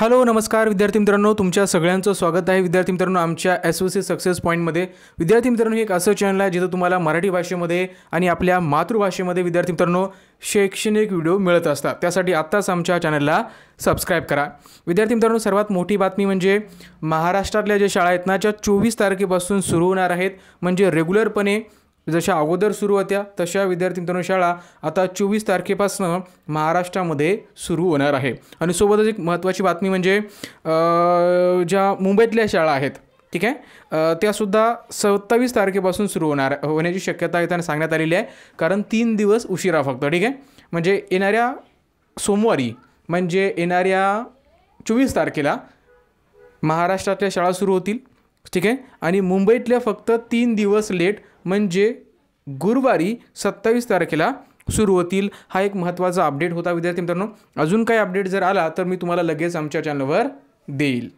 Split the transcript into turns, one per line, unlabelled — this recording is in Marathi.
हॅलो नमस्कार विद्यार्थी मित्रांनो तुमच्या सगळ्यांचं स्वागत आहे विद्यार्थी मित्रांनो आमच्या एस ओ सी सक्सेस पॉईंटमध्ये विद्यार्थी मित्रांनो एक असं चॅनल आहे जिथं तुम्हाला मराठी भाषेमध्ये आणि आपल्या मातृभाषेमध्ये विद्यार्थी मित्रांनो शैक्षणिक व्हिडिओ मिळत असतात त्यासाठी आत्ताच आमच्या चॅनलला सबस्क्राईब करा विद्यार्थी मित्रांनो सर्वात मोठी बातमी म्हणजे महाराष्ट्रातल्या ज्या शाळा आहेत ना ज्या चोवीस तारखेपासून सुरू होणार आहेत म्हणजे रेग्युलरपणे जशा अगोदर सुरू होत्या तशा विद्यार्थी मित्रांनो शाळा आता चोवीस तारखेपासून महाराष्ट्रामध्ये सुरू होणार आहे आणि सोबतच एक महत्त्वाची बातमी म्हणजे ज्या मुंबईतल्या शाळा आहेत ठीक आहे त्यासुद्धा सत्तावीस तारखेपासून सुरू होणार होण्याची शक्यता आहे त्यांना सांगण्यात आलेली आहे कारण तीन दिवस उशिरा फक्त ठीक आहे म्हणजे येणाऱ्या सोमवारी म्हणजे येणाऱ्या चोवीस तारखेला महाराष्ट्रातल्या शाळा सुरू होतील ठीक आहे आणि मुंबईतल्या फक्त तीन दिवस लेट म्हणजे गुरुवारी सत्तावीस तारखेला सुरू होतील हा एक महत्त्वाचा अपडेट होता विद्यार्थी मित्रांनो अजून काही अपडेट जर आला तर मी तुम्हाला लगेच आमच्या चॅनलवर देईल